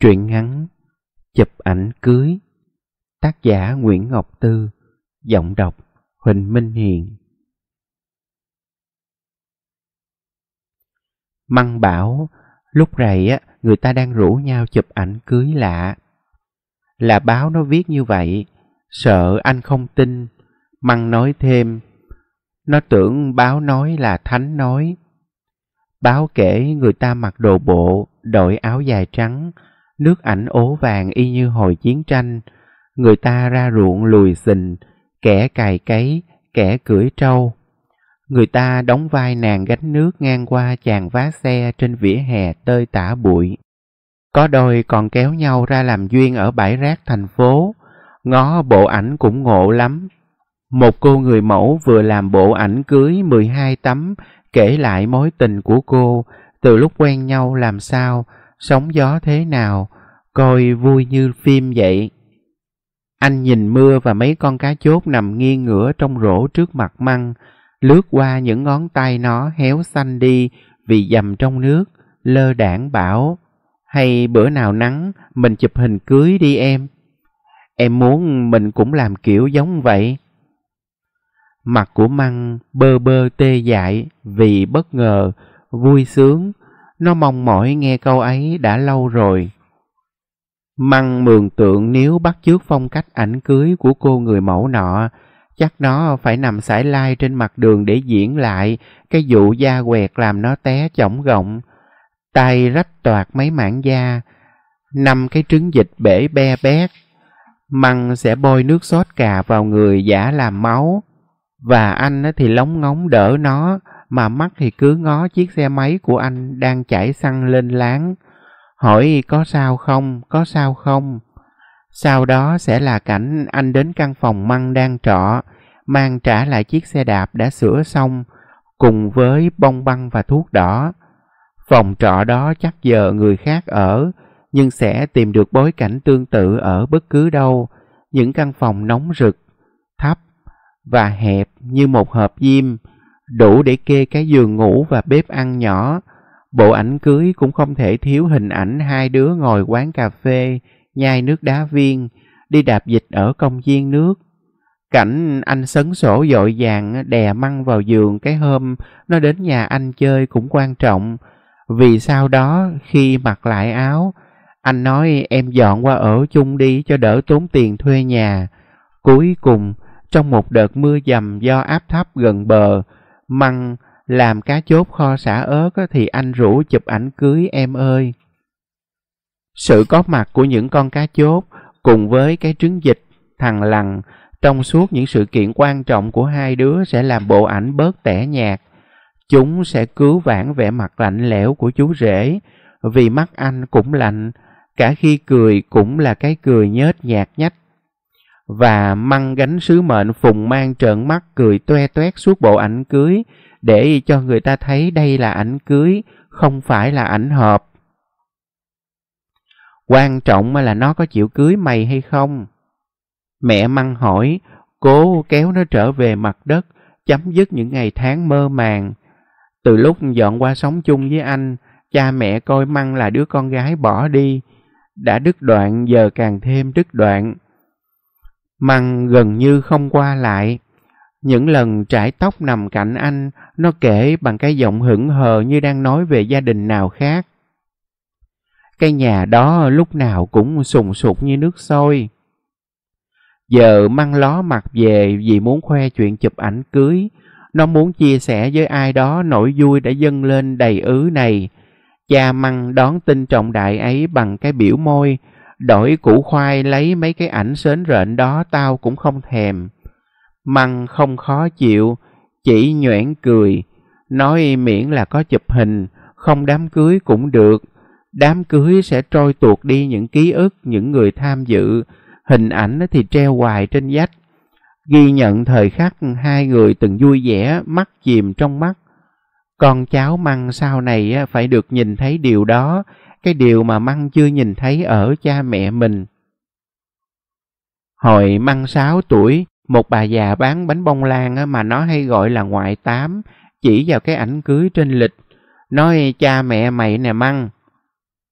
Truyện ngắn Chụp ảnh cưới Tác giả Nguyễn Ngọc Tư Giọng đọc Huỳnh Minh Hiền Măng bảo Lúc rầy á người ta đang rủ nhau chụp ảnh cưới lạ Là báo nó viết như vậy Sợ anh không tin Măng nói thêm Nó tưởng báo nói là thánh nói Báo kể người ta mặc đồ bộ, đội áo dài trắng, nước ảnh ố vàng y như hồi chiến tranh, người ta ra ruộng lùi xình, kẻ cài cấy, kẻ cưỡi trâu. Người ta đóng vai nàng gánh nước ngang qua chàng vá xe trên vỉa hè tơi tả bụi. Có đôi còn kéo nhau ra làm duyên ở bãi rác thành phố, ngó bộ ảnh cũng ngộ lắm. Một cô người mẫu vừa làm bộ ảnh cưới 12 tấm kể lại mối tình của cô, từ lúc quen nhau làm sao, sóng gió thế nào, coi vui như phim vậy. Anh nhìn mưa và mấy con cá chốt nằm nghiêng ngửa trong rổ trước mặt măng, lướt qua những ngón tay nó héo xanh đi vì dầm trong nước, lơ đảng bảo, hay bữa nào nắng mình chụp hình cưới đi em. Em muốn mình cũng làm kiểu giống vậy. Mặt của măng bơ bơ tê dại vì bất ngờ, vui sướng, nó mong mỏi nghe câu ấy đã lâu rồi. Măng mường tượng nếu bắt chước phong cách ảnh cưới của cô người mẫu nọ, chắc nó phải nằm sải lai trên mặt đường để diễn lại cái vụ da quẹt làm nó té chỏng gọng. Tay rách toạc mấy mảng da, năm cái trứng dịch bể be bét. Măng sẽ bôi nước sốt cà vào người giả làm máu, và anh thì lóng ngóng đỡ nó, mà mắt thì cứ ngó chiếc xe máy của anh đang chảy xăng lên láng hỏi có sao không, có sao không. Sau đó sẽ là cảnh anh đến căn phòng măng đang trọ, mang trả lại chiếc xe đạp đã sửa xong, cùng với bông băng và thuốc đỏ. Phòng trọ đó chắc giờ người khác ở, nhưng sẽ tìm được bối cảnh tương tự ở bất cứ đâu, những căn phòng nóng rực, thấp và hẹp như một hộp diêm, đủ để kê cái giường ngủ và bếp ăn nhỏ, Bộ ảnh cưới cũng không thể thiếu hình ảnh hai đứa ngồi quán cà phê, nhai nước đá viên, đi đạp dịch ở công viên nước. Cảnh anh sấn sổ dội vàng đè măng vào giường cái hôm nó đến nhà anh chơi cũng quan trọng. Vì sau đó khi mặc lại áo, anh nói em dọn qua ở chung đi cho đỡ tốn tiền thuê nhà. Cuối cùng, trong một đợt mưa dầm do áp thấp gần bờ, măng làm cá chốt kho xả ớt thì anh rủ chụp ảnh cưới em ơi. Sự có mặt của những con cá chốt cùng với cái trứng dịch, thằng lằn trong suốt những sự kiện quan trọng của hai đứa sẽ làm bộ ảnh bớt tẻ nhạt. Chúng sẽ cứu vãn vẻ mặt lạnh lẽo của chú rể, vì mắt anh cũng lạnh, cả khi cười cũng là cái cười nhếch nhạt nhách và măng gánh sứ mệnh phùng mang trợn mắt cười toe toét suốt bộ ảnh cưới để cho người ta thấy đây là ảnh cưới, không phải là ảnh hợp. Quan trọng là nó có chịu cưới mày hay không? Mẹ măng hỏi, cố kéo nó trở về mặt đất, chấm dứt những ngày tháng mơ màng. Từ lúc dọn qua sống chung với anh, cha mẹ coi măng là đứa con gái bỏ đi. Đã đứt đoạn giờ càng thêm đứt đoạn. Măng gần như không qua lại. Những lần trải tóc nằm cạnh anh, nó kể bằng cái giọng hững hờ như đang nói về gia đình nào khác. Cái nhà đó lúc nào cũng sùng sục như nước sôi. Giờ măng ló mặt về vì muốn khoe chuyện chụp ảnh cưới. Nó muốn chia sẻ với ai đó nỗi vui đã dâng lên đầy ứ này. Cha măng đón tin trọng đại ấy bằng cái biểu môi, Đổi củ khoai lấy mấy cái ảnh sến rện đó tao cũng không thèm. Măng không khó chịu, chỉ nhoẻn cười. Nói miễn là có chụp hình, không đám cưới cũng được. Đám cưới sẽ trôi tuột đi những ký ức, những người tham dự. Hình ảnh thì treo hoài trên vách. Ghi nhận thời khắc hai người từng vui vẻ, mắt chìm trong mắt. Con cháu măng sau này phải được nhìn thấy điều đó cái điều mà Măng chưa nhìn thấy ở cha mẹ mình. Hồi Măng 6 tuổi, một bà già bán bánh bông lan mà nó hay gọi là ngoại tám, chỉ vào cái ảnh cưới trên lịch, nói cha mẹ mày nè Măng.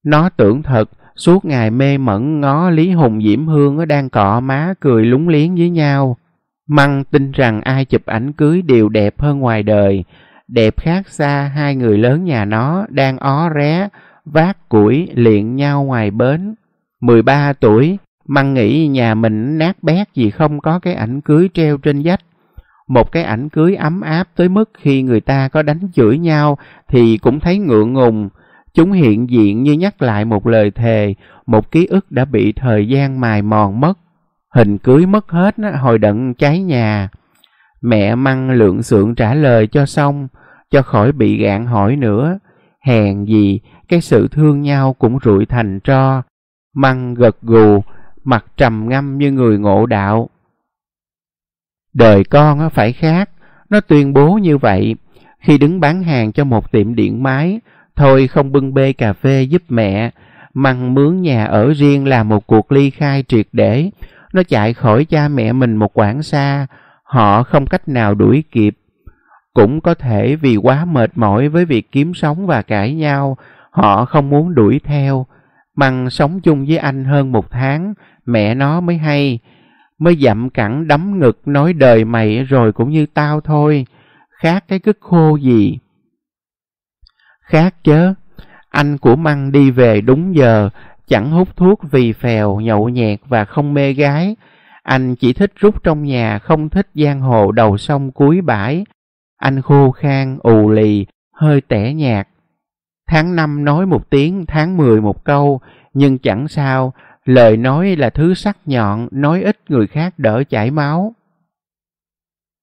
Nó tưởng thật, suốt ngày mê mẩn ngó Lý Hùng Diễm Hương đang cọ má cười lúng liếng với nhau. Măng tin rằng ai chụp ảnh cưới đều đẹp hơn ngoài đời, đẹp khác xa hai người lớn nhà nó đang ó ré, vác củi liện nhau ngoài bến. 13 tuổi, Măng nghĩ nhà mình nát bét vì không có cái ảnh cưới treo trên vách. Một cái ảnh cưới ấm áp tới mức khi người ta có đánh chửi nhau thì cũng thấy ngượng ngùng. Chúng hiện diện như nhắc lại một lời thề, một ký ức đã bị thời gian mài mòn mất. Hình cưới mất hết hồi đận cháy nhà. Mẹ măng lượng sượng trả lời cho xong, cho khỏi bị gạn hỏi nữa. Hèn gì, cái sự thương nhau cũng rụi thành tro. Măng gật gù, mặt trầm ngâm như người ngộ đạo. Đời con phải khác, nó tuyên bố như vậy. Khi đứng bán hàng cho một tiệm điện máy, thôi không bưng bê cà phê giúp mẹ. Măng mướn nhà ở riêng là một cuộc ly khai triệt để. Nó chạy khỏi cha mẹ mình một quãng xa, họ không cách nào đuổi kịp. Cũng có thể vì quá mệt mỏi với việc kiếm sống và cãi nhau, họ không muốn đuổi theo. Măng sống chung với anh hơn một tháng, mẹ nó mới hay. Mới dặm cẳng đấm ngực nói đời mày rồi cũng như tao thôi. Khác cái cứt khô gì. Khác chứ. Anh của Măng đi về đúng giờ, chẳng hút thuốc vì phèo, nhậu nhẹt và không mê gái. Anh chỉ thích rút trong nhà, không thích giang hồ đầu sông cuối bãi. Anh khô khan ù lì, hơi tẻ nhạt. Tháng năm nói một tiếng, tháng mười một câu, nhưng chẳng sao, lời nói là thứ sắc nhọn, nói ít người khác đỡ chảy máu.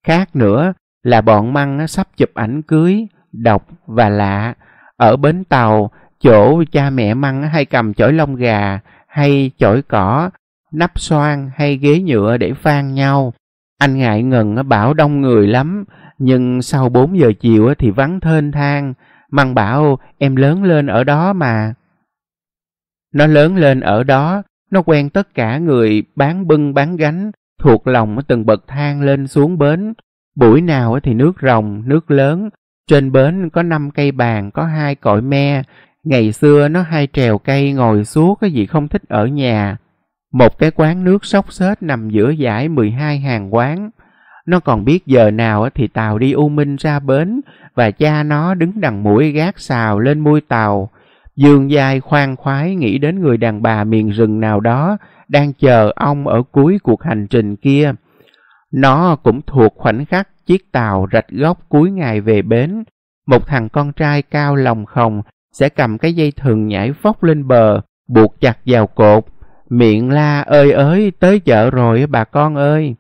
Khác nữa là bọn măng sắp chụp ảnh cưới, độc và lạ. Ở bến tàu, chỗ cha mẹ măng hay cầm chổi lông gà, hay chổi cỏ, nắp xoan hay ghế nhựa để phan nhau. Anh ngại ngần bảo đông người lắm, nhưng sau 4 giờ chiều thì vắng thênh thang. Măng bảo em lớn lên ở đó mà. Nó lớn lên ở đó, nó quen tất cả người bán bưng bán gánh, thuộc lòng từng bậc thang lên xuống bến. Buổi nào thì nước rồng, nước lớn, trên bến có 5 cây bàn, có hai cội me. Ngày xưa nó hay trèo cây ngồi suốt cái gì không thích ở nhà. Một cái quán nước sóc xếch nằm giữa dải 12 hàng quán. Nó còn biết giờ nào thì tàu đi U Minh ra bến và cha nó đứng đằng mũi gác xào lên môi tàu. Dương dai khoan khoái nghĩ đến người đàn bà miền rừng nào đó đang chờ ông ở cuối cuộc hành trình kia. Nó cũng thuộc khoảnh khắc chiếc tàu rạch góc cuối ngày về bến. Một thằng con trai cao lòng khồng sẽ cầm cái dây thừng nhảy phóc lên bờ, buộc chặt vào cột. Miệng la ơi ới tới chợ rồi bà con ơi.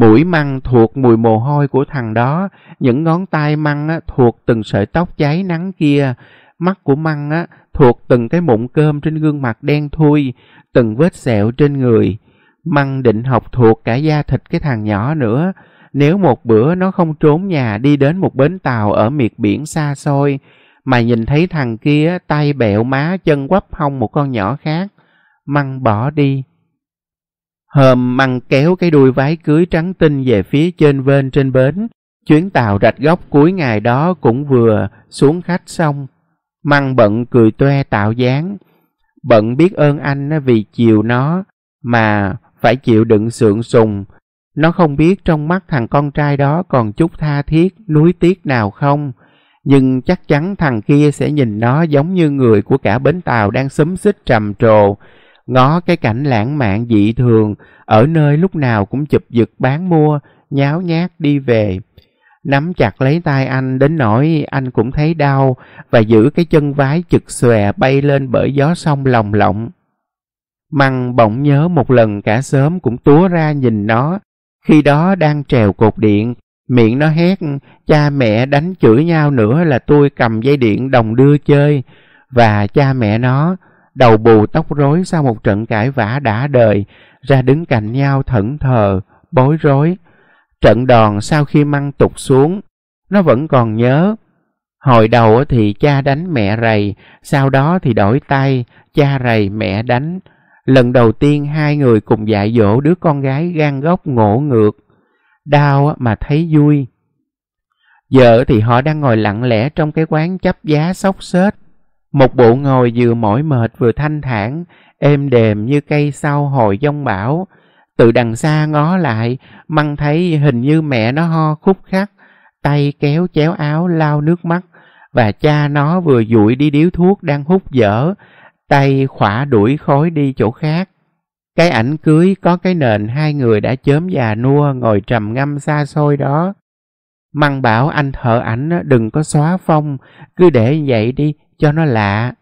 Mũi măng thuộc mùi mồ hôi của thằng đó, những ngón tay măng thuộc từng sợi tóc cháy nắng kia, mắt của măng á, thuộc từng cái mụn cơm trên gương mặt đen thui, từng vết sẹo trên người. Măng định học thuộc cả da thịt cái thằng nhỏ nữa. Nếu một bữa nó không trốn nhà đi đến một bến tàu ở miệt biển xa xôi, mà nhìn thấy thằng kia tay bẹo má chân quắp hông một con nhỏ khác, măng bỏ đi. Hờm măng kéo cái đuôi vái cưới trắng tinh về phía trên vên trên bến. Chuyến tàu rạch góc cuối ngày đó cũng vừa xuống khách xong. Măng bận cười toe tạo dáng. Bận biết ơn anh vì chiều nó mà phải chịu đựng sượng sùng. Nó không biết trong mắt thằng con trai đó còn chút tha thiết, nuối tiếc nào không. Nhưng chắc chắn thằng kia sẽ nhìn nó giống như người của cả bến tàu đang xúm xích trầm trồ, ngó cái cảnh lãng mạn dị thường, ở nơi lúc nào cũng chụp giật bán mua, nháo nhác đi về. Nắm chặt lấy tay anh đến nỗi anh cũng thấy đau và giữ cái chân vái chực xòe bay lên bởi gió sông lồng lộng. Măng bỗng nhớ một lần cả sớm cũng túa ra nhìn nó, khi đó đang trèo cột điện, miệng nó hét, cha mẹ đánh chửi nhau nữa là tôi cầm dây điện đồng đưa chơi, và cha mẹ nó đầu bù tóc rối sau một trận cãi vã đã đời, ra đứng cạnh nhau thẫn thờ, bối rối. Trận đòn sau khi măng tục xuống, nó vẫn còn nhớ. Hồi đầu thì cha đánh mẹ rầy, sau đó thì đổi tay, cha rầy mẹ đánh. Lần đầu tiên hai người cùng dạy dỗ đứa con gái gan góc ngộ ngược. Đau mà thấy vui. Giờ thì họ đang ngồi lặng lẽ trong cái quán chấp giá sóc xếch một bộ ngồi vừa mỏi mệt vừa thanh thản, êm đềm như cây sau hồi giông bão. Từ đằng xa ngó lại, măng thấy hình như mẹ nó ho khúc khắc, tay kéo chéo áo lau nước mắt, và cha nó vừa dụi đi điếu thuốc đang hút dở, tay khỏa đuổi khói đi chỗ khác. Cái ảnh cưới có cái nền hai người đã chớm già nua ngồi trầm ngâm xa xôi đó. Măng bảo anh thợ ảnh đừng có xóa phong, cứ để vậy đi, cho nó lạ